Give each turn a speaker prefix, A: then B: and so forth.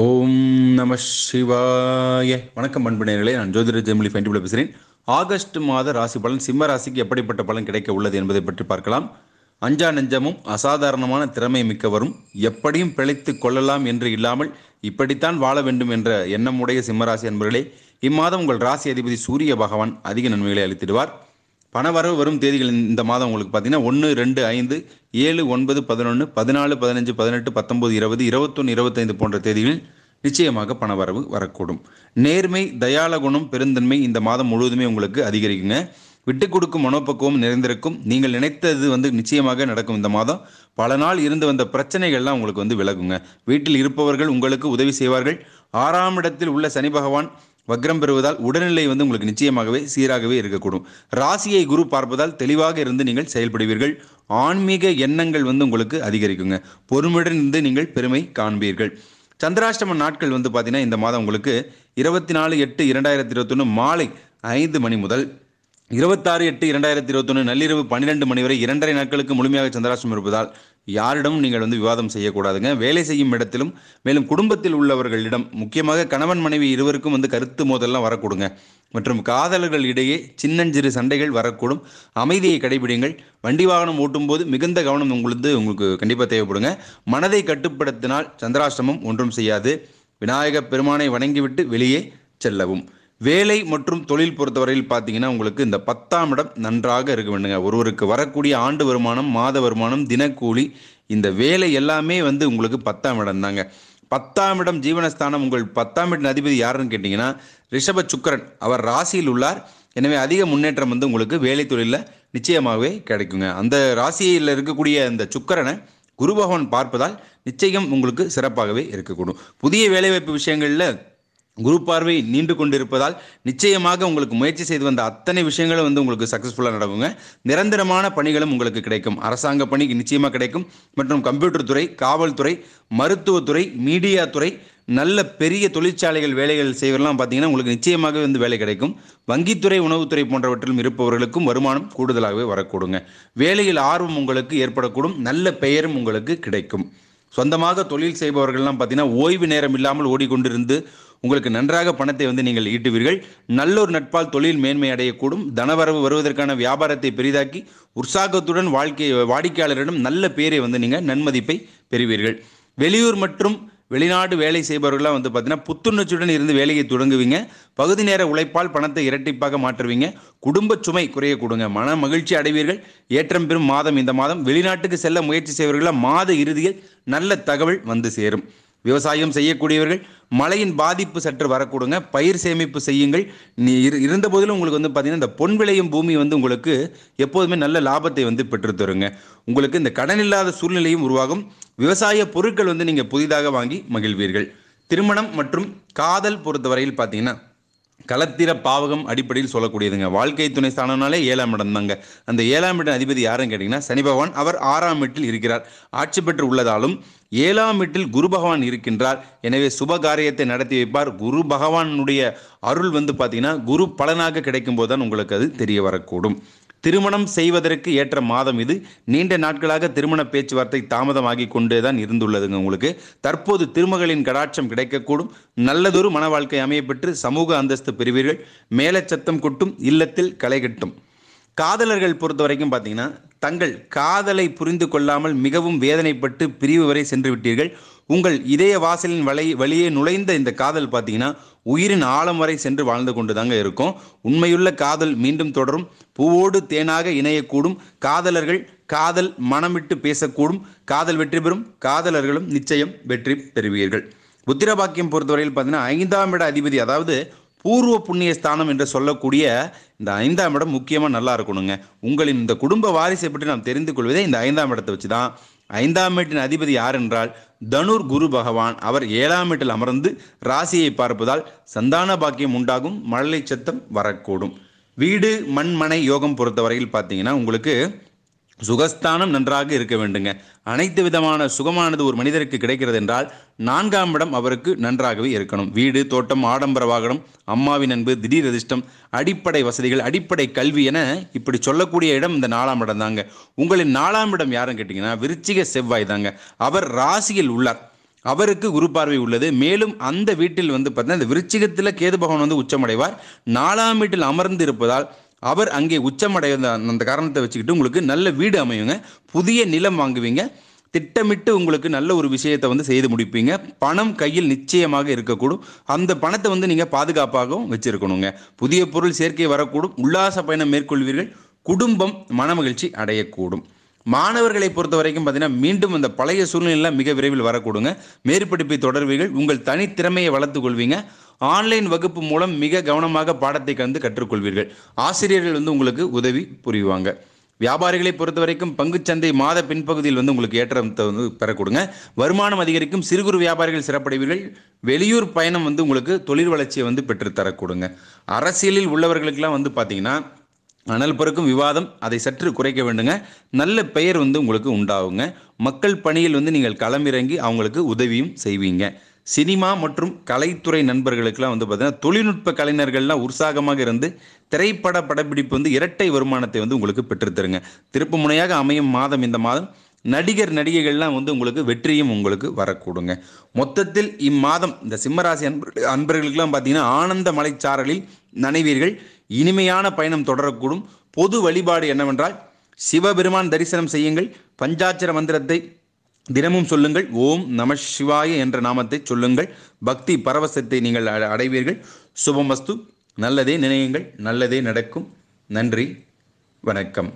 A: ஓம் நம சிவாய வணக்கம் அன்பு நான் ஜோதிர ஜெமிலி ஃபைண்டிபிள் பேசுகிறேன் ஆகஸ்ட் மாத ராசி பலன் சிம்ம ராசிக்கு எப்படிப்பட்ட பலன் கிடைக்க உள்ளது என்பதை பற்றி பார்க்கலாம் அஞ்சா நெஞ்சமும் அசாதாரணமான திறமை மிக்கவரும் எப்படியும் பிழைத்து கொள்ளலாம் என்று இல்லாமல் இப்படித்தான் வாழ வேண்டும் என்ற எண்ணமுடைய சிம்மராசி என்பர்களே இம்மாதம் உங்கள் ராசி அதிபதி சூரிய பகவான் அதிக நன்மைகளை அளித்திடுவார் பணவரவு வரும் தேதிகள் இந்த மாதம் உங்களுக்கு பார்த்தீங்கன்னா ஒன்று ரெண்டு ஐந்து ஏழு ஒன்பது பதினொன்று பதினாலு பதினஞ்சு பதினெட்டு பத்தொம்பது இருபது இருபத்தொன்று இருபத்தைந்து போன்ற தேதிகளில் நிச்சயமாக பணவரவு வரக்கூடும் நேர்மை தயால குணம் பெருந்தன்மை இந்த மாதம் முழுவதுமே உங்களுக்கு அதிகரிக்குங்க விட்டு கொடுக்கும் மனோப்பக்குவம் நிறைந்திருக்கும் நீங்கள் நினைத்தது வந்து நிச்சயமாக நடக்கும் இந்த மாதம் பல நாள் இருந்து வந்த பிரச்சனைகள்லாம் உங்களுக்கு வந்து விலகுங்க வீட்டில் இருப்பவர்கள் உங்களுக்கு உதவி செய்வார்கள் ஆறாம் இடத்தில் உள்ள சனி பகவான் வக்ரம் பெறுவதால் உடல்நிலை வந்து உங்களுக்கு நிச்சயமாகவே சீராகவே இருக்கக்கூடும் ராசியை குரு பார்ப்பதால் தெளிவாக இருந்து நீங்கள் செயல்படுவீர்கள் ஆன்மீக எண்ணங்கள் வந்து உங்களுக்கு அதிகரிக்குங்க பொறுமையுடன் இருந்து நீங்கள் பெருமை காண்பீர்கள் சந்திராஷ்டம நாட்கள் வந்து பார்த்தீங்கன்னா இந்த மாதம் உங்களுக்கு இருபத்தி நாலு எட்டு இரண்டாயிரத்தி இருபத்தொன்று மாலை ஐந்து மணி முதல் இருபத்தாறு எட்டு இரண்டாயிரத்தி இருபத்தொன்று நள்ளிரவு பன்னிரெண்டு மணி வரை இரண்டரை நாட்களுக்கு முழுமையாக சந்திராஷ்டம் இருப்பதால் யாரிடமும் நீங்கள் வந்து விவாதம் செய்யக்கூடாதுங்க வேலை செய்யும் இடத்திலும் மேலும் குடும்பத்தில் உள்ளவர்களிடம் முக்கியமாக கணவன் மனைவி இருவருக்கும் வந்து கருத்து மோதல்லாம் வரக்கூடுங்க மற்றும் காதலர்கள் இடையே சின்னஞ்சிறு சண்டைகள் வரக்கூடும் அமைதியை கடைபிடிங்கள் வண்டி வாகனம் ஓட்டும்போது மிகுந்த கவனம் உங்களுக்கு உங்களுக்கு கண்டிப்பாக தேவைப்படுங்க மனதை கட்டுப்படுத்தினால் சந்திராஷ்டமம் ஒன்றும் செய்யாது விநாயகப் பெருமானை வணங்கிவிட்டு வெளியே செல்லவும் வேலை மற்றும் தொழில் பொறுத்தவரையில் பார்த்தீங்கன்னா உங்களுக்கு இந்த பத்தாம் இடம் நன்றாக இருக்க வேண்டுங்க ஒருவருக்கு வரக்கூடிய ஆண்டு வருமானம் மாத வருமானம் தினக்கூலி இந்த வேலை எல்லாமே வந்து உங்களுக்கு பத்தாம் இடம் தாங்க பத்தாம் இடம் ஜீவனஸ்தானம் உங்கள் பத்தாம் இடம் அதிபதி யாருன்னு கேட்டிங்கன்னா ரிஷப சுக்கரன் அவர் ராசியில் உள்ளார் எனவே அதிக முன்னேற்றம் வந்து உங்களுக்கு வேலை தொழிலில் நிச்சயமாகவே கிடைக்குங்க அந்த ராசியில் இருக்கக்கூடிய அந்த சுக்கரனை குரு பகவான் பார்ப்பதால் நிச்சயம் உங்களுக்கு சிறப்பாகவே இருக்கக்கூடும் புதிய வேலைவாய்ப்பு விஷயங்களில் குரு பார்வை நீண்டு கொண்டிருப்பதால் நிச்சயமாக உங்களுக்கு முயற்சி செய்து வந்த அத்தனை விஷயங்களும் வந்து உங்களுக்கு சக்ஸஸ்ஃபுல்லாக நடக்குங்க நிரந்தரமான பணிகளும் உங்களுக்கு கிடைக்கும் அரசாங்க பணி நிச்சயமாக கிடைக்கும் மற்றும் கம்ப்யூட்டர் துறை காவல்துறை மருத்துவத்துறை மீடியா துறை நல்ல பெரிய தொழிற்சாலைகள் வேலைகள் செய்வதெல்லாம் பார்த்தீங்கன்னா உங்களுக்கு நிச்சயமாகவே வந்து வேலை கிடைக்கும் வங்கித்துறை உணவுத்துறை போன்றவற்றிலும் இருப்பவர்களுக்கும் வருமானம் கூடுதலாகவே வரக்கூடுங்க வேலையில் ஆர்வம் உங்களுக்கு ஏற்படக்கூடும் நல்ல பெயரும் உங்களுக்கு கிடைக்கும் சொந்தமாக தொழில் செய்பவர்கள்லாம் பார்த்தீங்கன்னா ஓய்வு நேரம் இல்லாமல் ஓடிக்கொண்டிருந்து உங்களுக்கு நன்றாக பணத்தை வந்து நீங்கள் ஈட்டுவீர்கள் நல்லோர் நட்பால் தொழில் மேன்மை அடையக்கூடும் தனவரவு வருவதற்கான வியாபாரத்தை பெரிதாக்கி உற்சாகத்துடன் வாழ்க்கை வாடிக்கையாளரிடம் நல்ல பேரை வந்து நீங்கள் நன்மதிப்பை பெறுவீர்கள் வெளியூர் மற்றும் வெளிநாடு வேலை செய்பவர்களாக வந்து பார்த்தீங்கன்னா புத்துணர்ச்சியுடன் இருந்து வேலையை தொடங்குவீங்க பகுதி நேர உழைப்பால் பணத்தை இரட்டிப்பாக மாற்றுவீங்க குடும்ப சுமை குறைய கொடுங்க மன மகிழ்ச்சி அடைவீர்கள் ஏற்றம் பெறும் மாதம் இந்த மாதம் வெளிநாட்டுக்கு செல்ல முயற்சி செய்வர்களாக மாத இறுதியில் நல்ல தகவல் வந்து சேரும் விவசாயம் செய்யக்கூடியவர்கள் மழையின் பாதிப்பு சற்று வரக்கூடுங்க பயிர் சேமிப்பு செய்யுங்கள் நீ இருந்த போதிலும் உங்களுக்கு வந்து பார்த்தீங்கன்னா இந்த பொன் விளையும் பூமி வந்து உங்களுக்கு எப்போதுமே நல்ல லாபத்தை வந்து பெற்றுத்தருங்க உங்களுக்கு இந்த கடன் இல்லாத சூழ்நிலையும் உருவாகும் விவசாய பொருட்கள் வந்து நீங்கள் புதிதாக வாங்கி மகிழ்வீர்கள் திருமணம் மற்றும் காதல் பொறுத்தவரையில் பார்த்தீங்கன்னா கலத்திர பாவகம் அடிப்படையில் சொல்லக்கூடியதுங்க வாழ்க்கை துணை ஸ்தானம்னாலே ஏழாம் இடம் தாங்க அந்த ஏழாம் இடம் அதிபதி யாருன்னு கேட்டிங்கன்னா சனி பகவான் அவர் ஆறாம் வீட்டில் இருக்கிறார் ஆட்சி பெற்று உள்ளதாலும் ஏழாம் வீட்டில் குரு பகவான் இருக்கின்றார் எனவே சுப காரியத்தை நடத்தி வைப்பார் குரு பகவானுடைய அருள் வந்து பார்த்தீங்கன்னா குரு பலனாக கிடைக்கும் போது தான் உங்களுக்கு அது தெரிய வரக்கூடும் திருமணம் செய்வதற்கு ஏற்ற மாதம் இது நீண்ட நாட்களாக திருமண பேச்சுவார்த்தை தாமதமாகி கொண்டே தான் இருந்துள்ளதுங்க உங்களுக்கு தற்போது திருமகளின் கடாட்சம் கிடைக்கக்கூடும் நல்லதொரு மன வாழ்க்கை அமையப்பெற்று சமூக அந்தஸ்து பெறுவீர்கள் மேல சத்தம் கொட்டும் இல்லத்தில் களை கட்டும் காதலர்கள் பொறுத்த வரைக்கும் பார்த்தீங்கன்னா தங்கள் காதலை புரிந்து கொள்ளாமல் மிகவும் வேதனைப்பட்டு பிரிவு வரை சென்று விட்டீர்கள் உங்கள் இதய வாசலின் வலை வழியே நுழைந்த இந்த காதல் பார்த்தீங்கன்னா உயிரின் ஆழம் வரை சென்று வாழ்ந்து கொண்டு தாங்க இருக்கும் உண்மையுள்ள காதல் மீண்டும் தொடரும் பூவோடு தேனாக இணையக்கூடும் காதலர்கள் காதல் மனமிட்டு பேசக்கூடும் காதல் வெற்றி பெறும் காதலர்களும் நிச்சயம் வெற்றி பெறுவீர்கள் உத்திரபாக்கியம் பொறுத்தவரையில் பார்த்தீங்கன்னா ஐந்தாம் இட அதிபதி அதாவது பூர்வ புண்ணிய ஸ்தானம் என்று சொல்லக்கூடிய இந்த ஐந்தாம் இடம் முக்கியமாக நல்லா இருக்கணுங்க உங்களின் இந்த குடும்ப வாரிசை பற்றி நாம் தெரிந்து கொள்வதே இந்த ஐந்தாம் இடத்தை வச்சு தான் ஐந்தாம் வீட்டின் அதிபதி யார் என்றால் தனுர் குரு பகவான் அவர் ஏழாம் வீட்டில் அமர்ந்து ராசியை பார்ப்பதால் சந்தான பாக்கியம் உண்டாகும் மழலை சத்தம் வரக்கூடும் வீடு மண்மனை யோகம் பொறுத்தவரையில் பார்த்தீங்கன்னா உங்களுக்கு சுகஸ்தானம் நன்றாக இருக்க வேண்டுங்க அனைத்து விதமான சுகமானது ஒரு மனிதருக்கு கிடைக்கிறது என்றால் நான்காம் இடம் அவருக்கு நன்றாகவே இருக்கணும் வீடு தோட்டம் ஆடம்பர வாகனம் அம்மாவின் அன்பு திடீர் அதிர்ஷ்டம் அடிப்படை வசதிகள் அடிப்படை கல்வி என இப்படி சொல்லக்கூடிய இடம் இந்த நாலாம் இடம் தாங்க உங்களின் நாலாம் இடம் யாருன்னு கேட்டிங்கன்னா விருச்சிக செவ்வாய் தாங்க அவர் ராசியில் உள்ளார் அவருக்கு குரு பார்வை உள்ளது மேலும் அந்த வீட்டில் வந்து பார்த்தீங்கன்னா இந்த விருச்சிகத்தில் கேது பகவான் வந்து உச்சமடைவார் நாலாம் வீட்டில் அமர்ந்து இருப்பதால் அவர் அங்கே அடைய அந்த காரணத்தை வச்சுக்கிட்டு உங்களுக்கு நல்ல வீடு அமையுங்க புதிய நிலம் வாங்குவீங்க திட்டமிட்டு உங்களுக்கு நல்ல ஒரு விஷயத்தை வந்து செய்து முடிப்பீங்க பணம் கையில் நிச்சயமாக இருக்கக்கூடும் அந்த பணத்தை வந்து நீங்கள் பாதுகாப்பாகவும் வச்சுருக்கணுங்க புதிய பொருள் சேர்க்கை வரக்கூடும் உல்லாச பயணம் மேற்கொள்வீர்கள் குடும்பம் மனமகிழ்ச்சி அடையக்கூடும் மாணவர்களை பொறுத்த வரைக்கும் பார்த்தீங்கன்னா மீண்டும் அந்த பழைய சூழ்நிலை மிக விரைவில் வரக்கூடுங்க மேற்படிப்பை தொடர்வீர்கள் உங்கள் தனித்திறமையை வளர்த்து கொள்வீங்க ஆன்லைன் வகுப்பு மூலம் மிக கவனமாக பாடத்தை கண்டு கற்றுக்கொள்வீர்கள் ஆசிரியர்கள் வந்து உங்களுக்கு உதவி புரிவாங்க வியாபாரிகளை பொறுத்த வரைக்கும் பங்குச்சந்தை மாத பின்பகுதியில் வந்து உங்களுக்கு ஏற்றத்தை வந்து பெறக்கூடுங்க வருமானம் அதிகரிக்கும் சிறு குறு வியாபாரிகள் சிறப்படைவீர்கள் வெளியூர் பயணம் வந்து உங்களுக்கு தொழில் வளர்ச்சியை வந்து பெற்றுத்தரக்கூடுங்க அரசியலில் உள்ளவர்களுக்கெல்லாம் வந்து பார்த்தீங்கன்னா அனல் பொறுக்கும் விவாதம் அதை சற்று குறைக்க வேண்டுங்க நல்ல பெயர் வந்து உங்களுக்கு உண்டாகுங்க மக்கள் பணியில் வந்து நீங்கள் களமிறங்கி அவங்களுக்கு உதவியும் செய்வீங்க சினிமா மற்றும் கலைத்துறை நண்பர்களுக்கெல்லாம் வந்து பார்த்தீங்கன்னா தொழில்நுட்ப கலைஞர்கள்லாம் உற்சாகமாக இருந்து திரைப்பட படப்பிடிப்பு வந்து இரட்டை வருமானத்தை வந்து உங்களுக்கு பெற்றுத்தருங்க திருப்பு முனையாக அமையும் மாதம் இந்த மாதம் நடிகர் நடிகைகள்லாம் வந்து உங்களுக்கு வெற்றியும் உங்களுக்கு வரக்கூடுங்க மொத்தத்தில் இம்மாதம் இந்த சிம்மராசி அன்பர்கள் அன்பர்களுக்கெல்லாம் பார்த்தீங்கன்னா ஆனந்த மலைச்சாரலில் நனைவீர்கள் இனிமையான பயணம் தொடரக்கூடும் பொது வழிபாடு என்னவென்றால் சிவபெருமான் தரிசனம் செய்யுங்கள் பஞ்சாட்சர மந்திரத்தை தினமும் சொல்லுங்கள் ஓம் நம சிவாய என்ற நாமத்தை சொல்லுங்கள் பக்தி பரவசத்தை நீங்கள் அடைவீர்கள் சுபமஸ்து நல்லதே நினையுங்கள் நல்லதே நடக்கும் நன்றி வணக்கம்